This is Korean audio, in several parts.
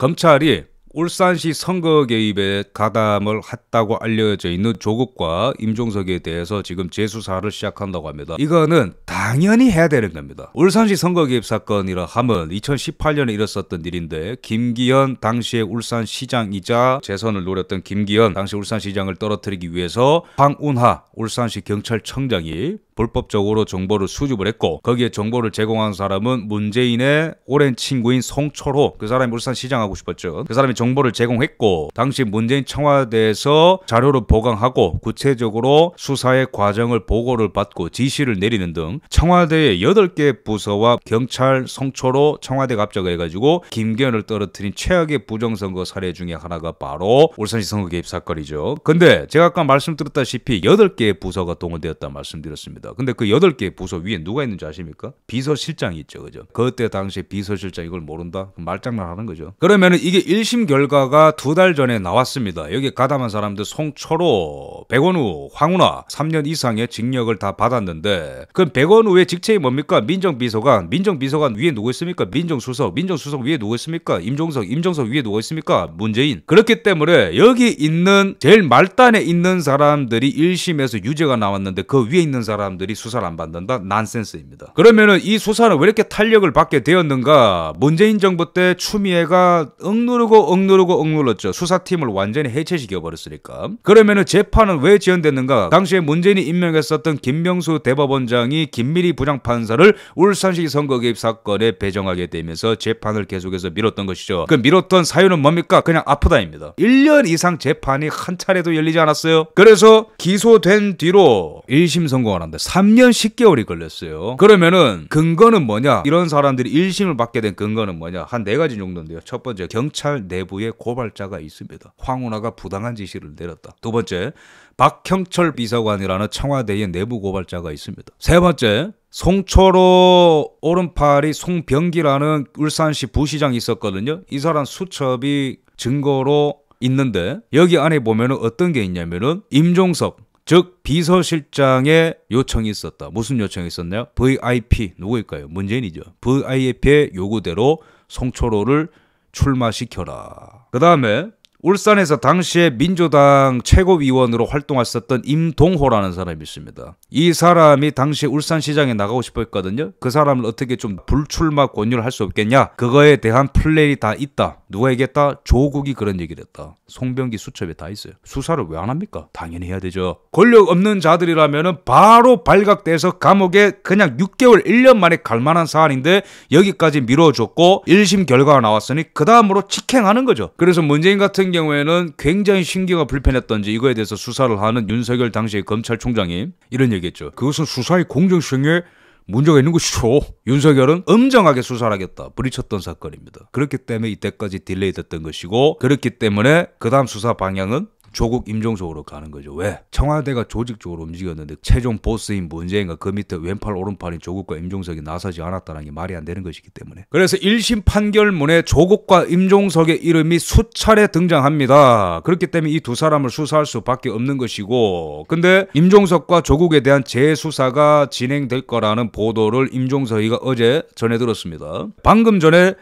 검찰이 울산시 선거 개입에 가담을 했다고 알려져 있는 조국과 임종석에 대해서 지금 재수사를 시작한다고 합니다. 이거는 당연히 해야 되는 겁니다. 울산시 선거 개입 사건이라 함은 2018년에 일었었던 일인데 김기현 당시의 울산시장이자 재선을 노렸던 김기현 당시 울산시장을 떨어뜨리기 위해서 황운하 울산시 경찰청장이 불법적으로 정보를 수집을 했고 거기에 정보를 제공한 사람은 문재인의 오랜 친구인 송철호 그 사람이 울산 시장하고 싶었죠. 그 사람이 정보를 제공했고 당시 문재인 청와대에서 자료를 보강하고 구체적으로 수사의 과정을 보고를 받고 지시를 내리는 등 청와대의 8개 부서와 경찰 송철호 청와대 갑자가 해가지고 김견을 떨어뜨린 최악의 부정선거 사례 중에 하나가 바로 울산시 선거 개입 사건이죠. 근데 제가 아까 말씀드렸다시피 8개의 부서가 동원되었다 말씀드렸습니다. 겁니다. 근데 그 여덟 개 부서 위에 누가 있는지 아십니까? 비서실장이 있죠. 그죠? 그때 당시에 비서실장 이걸 모른다? 말장난 하는 거죠. 그러면은 이게 1심 결과가 두 달 전에 나왔습니다. 여기 가담한 사람들 송철호, 백원우, 황운하 3년 이상의 징역을 다 받았는데 그럼 백원우의 직책이 뭡니까? 민정비서관, 민정비서관 위에 누구 있습니까? 민정수석, 민정수석 위에 누구 있습니까? 임종석, 임종석 위에 누구 있습니까? 문재인. 그렇기 때문에 여기 있는 제일 말단에 있는 사람들이 1심에서 유죄가 나왔는데 그 위에 있는 사람 사람들이 수사를 안 받는다? 난센스입니다. 그러면은 이 수사는 왜 이렇게 탄력을 받게 되었는가? 문재인 정부 때 추미애가 억누르고 억누르고 억눌렀죠. 수사팀을 완전히 해체시켜버렸으니까. 그러면은 재판은 왜 지연됐는가? 당시에 문재인이 임명했었던 김명수 대법원장이 김미리 부장판사를 울산시 선거 개입 사건에 배정하게 되면서 재판을 계속해서 미뤘던 것이죠. 그 미뤘던 사유는 뭡니까? 그냥 아프다입니다. 1년 이상 재판이 한 차례도 열리지 않았어요. 그래서 기소된 뒤로 1심 선고를 한다. 3년 10개월이 걸렸어요. 그러면은 근거는 뭐냐? 이런 사람들이 1심을 받게 된 근거는 뭐냐? 한 네 가지 정도인데요. 첫 번째, 경찰 내부에 고발자가 있습니다. 황운하가 부당한 지시를 내렸다. 두 번째, 박형철 비서관이라는 청와대의 내부 고발자가 있습니다. 세 번째, 송초로 오른팔이 송병기라는 울산시 부시장이 있었거든요. 이 사람 수첩이 증거로 있는데 여기 안에 보면 어떤 게 있냐면은 임종석 즉 비서실장의 요청이 있었다. 무슨 요청이 있었나요? VIP 누구일까요? 문재인이죠. VIP의 요구대로 송초로를 출마시켜라. 그 다음에 울산에서 당시에 민주당 최고위원으로 활동했었던 임동호라는 사람이 있습니다. 이 사람이 당시 울산시장에 나가고 싶어했거든요그 사람을 어떻게 좀 불출마 권유를 할 수 없겠냐. 그거에 대한 플랜이 다 있다. 누가 얘기했다? 조국이 그런 얘기를 했다. 송병기 수첩에 다 있어요. 수사를 왜 안 합니까? 당연히 해야 되죠. 권력 없는 자들이라면 바로 발각돼서 감옥에 그냥 6개월, 1년 만에 갈 만한 사안인데 여기까지 미뤄줬고 1심 결과가 나왔으니 그 다음으로 직행하는 거죠. 그래서 문재인 같은 경우에는 굉장히 신경을 불편했던지 이거에 대해서 수사를 하는 윤석열 당시의 검찰총장이 이런 얘기했죠. 그것은 수사의 공정성에 문제가 있는 것이죠. 윤석열은 엄정하게 수사를 하겠다. 부딪혔던 사건입니다. 그렇기 때문에 이때까지 딜레이 됐던 것이고 그렇기 때문에 그 다음 수사 방향은 조국 임종 석으로 가는 거죠. 왜? 청와대가 조직적으로 움직였는데 최종 보스인 문재인과 그 밑에 왼팔 오른팔인 조국과 임종석이 나서지 않았다는 게 말이 안 되는 것이기 때문에. 그래서 1심 판결문에 조국과 임종석의 이름이 수차례 등장합니다. 그렇기 때문에 이 두 사람을 수사할 수밖에 없는 것이고 근데 임종석과 조국에 대한 재수사가 진행될 거라는 보도를 임종석이가 어제 전해 들었습니다. 방금 전에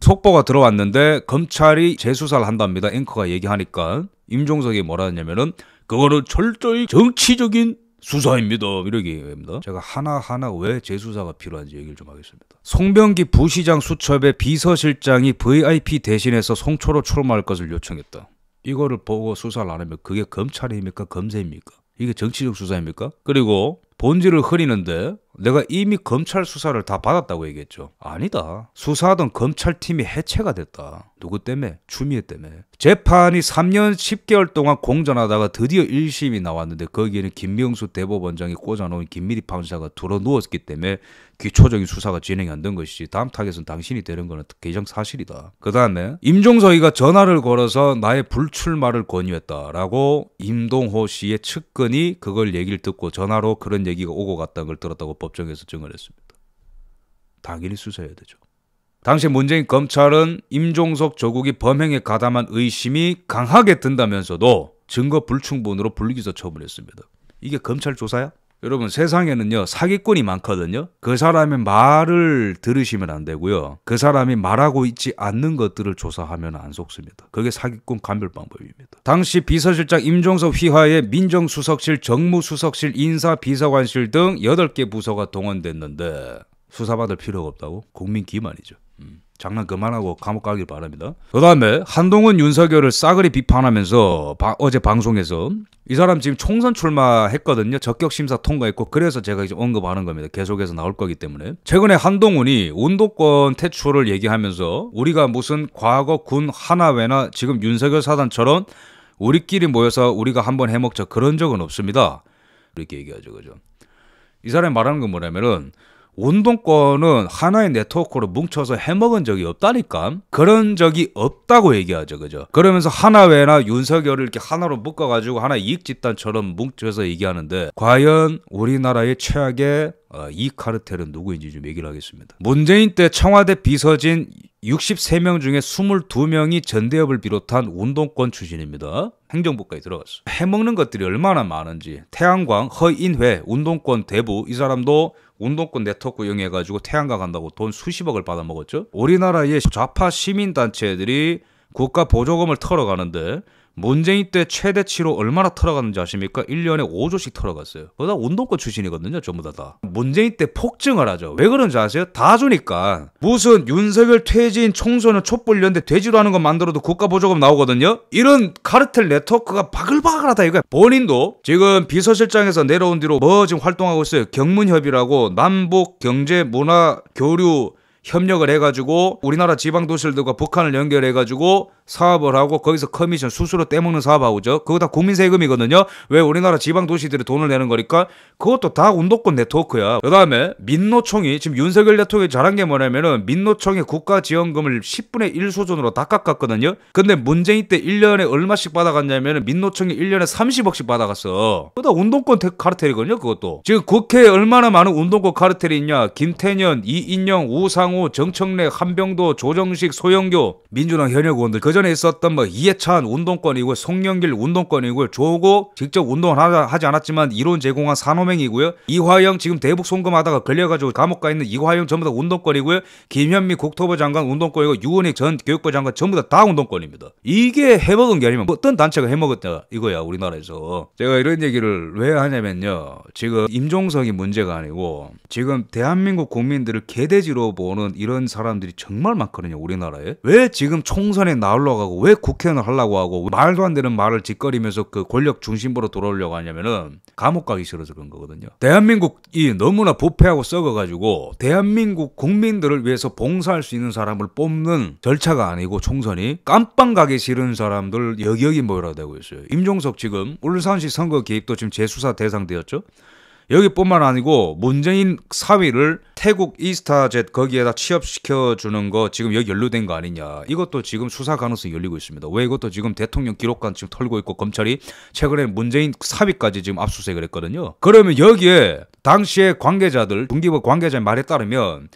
속보가 들어왔는데 검찰이 재수사를 한답니다. 앵커가 얘기하니까 임종석이 뭐라 했냐면은 그거는 철저히 정치적인 수사입니다. 이렇게 얘기합니다. 제가 하나하나 왜 재수사가 필요한지 얘기를 좀 하겠습니다. 송병기 부시장 수첩의 비서실장이 VIP 대신해서 송초로 출마할 것을 요청했다. 이거를 보고 수사를 안 하면 그게 검찰입니까? 검세입니까? 이게 정치적 수사입니까? 그리고 본질을 흐리는데 내가 이미 검찰 수사를 다 받았다고 얘기했죠. 아니다. 수사하던 검찰팀이 해체가 됐다. 누구 때문에? 추미애 때문에. 재판이 3년 10개월 동안 공전하다가 드디어 1심이 나왔는데 거기에는 김명수 대법원장이 꽂아놓은 김미리 판사가 들어 누웠기 때문에 기초적인 수사가 진행이 안 된 것이지 다음 타겟은 당신이 되는 거는 개정 사실이다. 그 다음에 임종석이가 전화를 걸어서 나의 불출마를 권유했다라고 임동호 씨의 측근이 그걸 얘기를 듣고 전화로 그런 얘기가 오고 갔다는 걸 들었다고 법정에서 증언했습니다. 당연히 수사해야 되죠. 당시 문재인 검찰은 임종석 조국이 범행에 가담한 의심이 강하게 든다면서도 증거 불충분으로 불기소 처분했습니다. 이게 검찰 조사야? 여러분 세상에는요 사기꾼이 많거든요. 그 사람의 말을 들으시면 안 되고요. 그 사람이 말하고 있지 않는 것들을 조사하면 안 속습니다. 그게 사기꾼 감별 방법입니다. 당시 비서실장 임종석 휘하에 민정수석실, 정무수석실, 인사비서관실 등 8개 부서가 동원됐는데 수사받을 필요가 없다고? 국민 기만이죠. 음. 장난 그만하고 감옥 가길 바랍니다. 그 다음에 한동훈 윤석열을 싸그리 비판하면서 바, 어제 방송에서 이 사람 지금 총선 출마했거든요. 적격심사 통과했고 그래서 제가 이제 언급하는 겁니다. 계속해서 나올 거기 때문에. 최근에 한동훈이 운도권 퇴출을 얘기하면서 우리가 무슨 과거 군 하나회나 지금 윤석열 사단처럼 우리끼리 모여서 우리가 한번 해먹자 그런 적은 없습니다. 이렇게 얘기하죠. 그죠? 이 사람이 말하는 건 뭐냐면은 운동권은 하나의 네트워크로 뭉쳐서 해먹은 적이 없다니까 그런 적이 없다고 얘기하죠 그죠 그러면서 하나회나 윤석열을 이렇게 하나로 묶어가지고 하나 이익 집단처럼 뭉쳐서 얘기하는데 과연 우리나라의 최악의 어, 이 카르텔은 누구인지 좀 얘기를 하겠습니다. 문재인 때 청와대 비서진 63명 중에 22명이 전대협을 비롯한 운동권 출신입니다. 행정부까지 들어갔어. 해먹는 것들이 얼마나 많은지 태양광, 허인회, 운동권 대부 이 사람도 운동권 네트워크 이용해가지고 태양가 간다고 돈 수십억을 받아먹었죠. 우리나라의 좌파 시민단체들이 국가 보조금을 털어가는데 문재인 때 최대치로 얼마나 털어갔는지 아십니까? 1년에 5조씩 털어갔어요. 그다 운동권 출신이거든요, 전부 다 다. 문재인 때 폭증을 하죠. 왜 그런지 아세요? 다 주니까. 무슨 윤석열 퇴진 청소년 촛불연대 돼지로 하는 거 만들어도 국가보조금 나오거든요? 이런 카르텔 네트워크가 바글바글하다 이거야. 본인도 지금 비서실장에서 내려온 뒤로 뭐 지금 활동하고 있어요? 경문협의라고 남북 경제 문화 교류 협력을 해가지고 우리나라 지방 도시들과 북한을 연결해가지고 사업을 하고 거기서 커미션 수수료 떼먹는 사업하고죠. 그거 다 국민 세금이거든요. 왜 우리나라 지방 도시들이 돈을 내는 거니까 그것도 다 운동권 네트워크야. 그다음에 민노총이 지금 윤석열 대통령이 잘한 게 뭐냐면은 민노총의 국가 지원금을 10분의 1 수준으로 다 깎았거든요. 근데 문재인 때 1년에 얼마씩 받아갔냐면은 민노총이 1년에 30억씩 받아갔어. 그다 운동권 카르텔이거든요. 그것도 지금 국회에 얼마나 많은 운동권 카르텔이 있냐? 김태년, 이인영, 우상호, 정청래, 한병도, 조정식, 소영교, 민주당 현역 의원들 그그 전에 있었던 뭐 이해찬 운동권이고 송영길 운동권이고 조고 직접 운동을 하지 않았지만 이론 제공한 산호맹이고요. 이화영 지금 대북 송금하다가 걸려가지고 감옥 가 있는 이화영 전부 다 운동권이고요. 김현미 국토부 장관 운동권이고 유은희 전 교육부 장관 전부 다 다 운동권입니다. 이게 해먹은 게 아니면 뭐 어떤 단체가 해먹었다 이거야 우리나라에서. 제가 이런 얘기를 왜 하냐면요. 지금 임종성이 문제가 아니고 지금 대한민국 국민들을 개돼지로 보는 이런 사람들이 정말 많거든요 우리나라에. 왜 지금 총선에 나올 놀러 가고 왜 국회의원을 하려고 하고 말도 안 되는 말을 짓거리면서 그 권력 중심으로 돌아오려고 하냐면은 감옥 가기 싫어서 그런 거거든요. 대한민국이 너무나 부패하고 썩어가지고 대한민국 국민들을 위해서 봉사할 수 있는 사람을 뽑는 절차가 아니고 총선이 깜빵 가기 싫은 사람들 여기여기 모여라 되고 있어요. 임종석 지금 울산시 선거 개입도 지금 재수사 대상 되었죠. 여기뿐만 아니고 문재인 사위를 태국 이스타젯 거기에다 취업시켜 주는 거 지금 여기 연루된 거 아니냐. 이것도 지금 수사 가능성이 열리고 있습니다. 왜 이것도 지금 대통령 기록관 지금 털고 있고 검찰이 최근에 문재인 사위까지 지금 압수수색을 했거든요. 그러면 여기에 당시에 관계자들, 동기부 관계자의 말에 따르면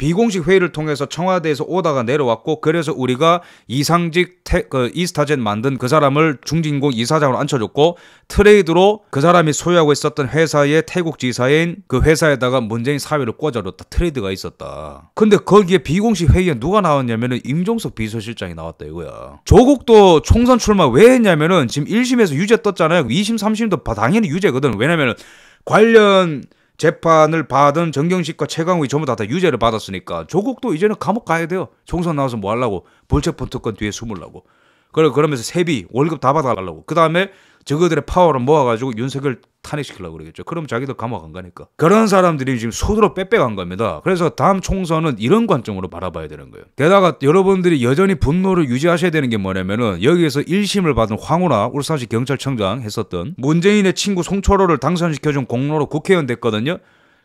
비공식 회의를 통해서 청와대에서 오다가 내려왔고 그래서 우리가 이상직 태, 그 이스타젠 만든 그 사람을 중진공 이사장으로 앉혀줬고 트레이드로 그 사람이 소유하고 있었던 회사의 태국 지사인 그 회사에다가 문재인 사회를 꽂아줬다 트레이드가 있었다 근데 거기에 비공식 회의에 누가 나왔냐면은 임종석 비서실장이 나왔다 이거야 조국도 총선 출마 왜 했냐면은 지금 1심에서 유죄 떴잖아요 2심 3심도 당연히 유죄거든 왜냐면은 관련 재판을 받은 정경식과 최강욱이 전부 다, 다 유죄를 받았으니까 조국도 이제는 감옥 가야 돼요. 총선 나와서 뭐 하려고. 볼체폰 특권 뒤에 숨으려고. 그래 그러면서 세비 월급 다받아달라고그 다음에 저거들의 파워를 모아가지고 윤석열 탄핵시키려고 그러겠죠. 그럼 자기도 감옥 안 가니까. 그런 사람들이 지금 소으로 빽빽한 겁니다. 그래서 다음 총선은 이런 관점으로 바라봐야 되는 거예요. 게다가 여러분들이 여전히 분노를 유지하셔야 되는 게 뭐냐면은 여기에서 1심을 받은 황우나 울산시 경찰청장 했었던 문재인의 친구 송철호를 당선시켜준 공로로 국회의원 됐거든요.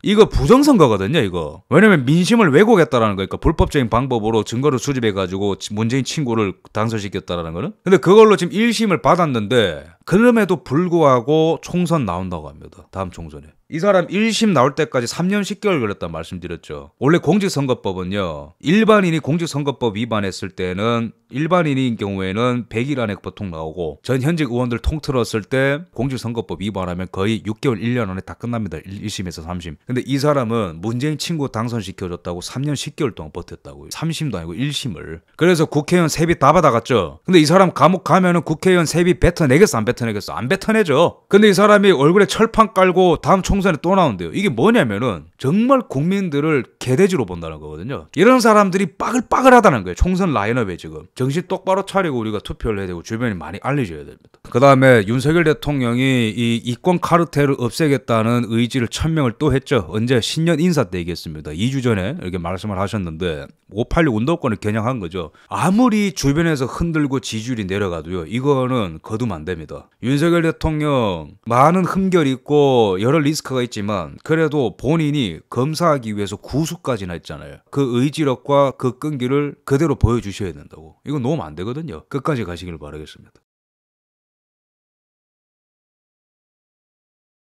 이거 부정선거거든요, 이거. 왜냐면 민심을 왜곡했다라는 거니까 불법적인 방법으로 증거를 수집해 가지고 문재인 친구를 당선시켰다라는 거는. 근데 그걸로 지금 1심을 받았는데 그럼에도 불구하고 총선 나온다고 합니다. 다음 총선에. 이 사람 1심 나올 때까지 3년 10개월 걸렸다 말씀드렸죠. 원래 공직선거법은요. 일반인이 공직선거법 위반했을 때는 일반인인 경우에는 100일 안에 보통 나오고 전 현직 의원들 통틀었을 때 공직선거법 위반하면 거의 6개월 1년 안에 다 끝납니다. 1심에서 3심. 근데 이 사람은 문재인 친구 당선시켜줬다고 3년 10개월 동안 버텼다고요. 3심도 아니고 1심을. 그래서 국회의원 세비 다 받아갔죠. 근데 이 사람 감옥 가면은 국회의원 세비 뱉어내겠어 안 뱉어 뱉어내겠어? 안 뱉어내죠. 근데 이 사람이 얼굴에 철판 깔고 다음 총선에 또 나온대요. 이게 뭐냐면은 정말 국민들을 개돼지로 본다는 거거든요. 이런 사람들이 빠글빠글하다는 거예요. 총선 라인업에 지금. 정신 똑바로 차리고 우리가 투표를 해야 되고 주변이 많이 알려줘야 됩니다. 그 다음에 윤석열 대통령이 이 이권 카르텔을 없애겠다는 의지를 천명을 또 했죠. 언제 신년 인사 때 얘기했습니다. 2주 전에 이렇게 말씀을 하셨는데 586 운동권을 겨냥한 거죠. 아무리 주변에서 흔들고 지지율이 내려가도요. 이거는 거두면 안 됩니다. 윤석열 대통령 많은 흠결이 있고 여러 리스크가 있지만 그래도 본인이 검사하기 위해서 구수까지나 했잖아요. 그 의지력과 그 끈기를 그대로 보여주셔야 된다고. 이건 놓으면 안 되거든요. 끝까지 가시길 바라겠습니다.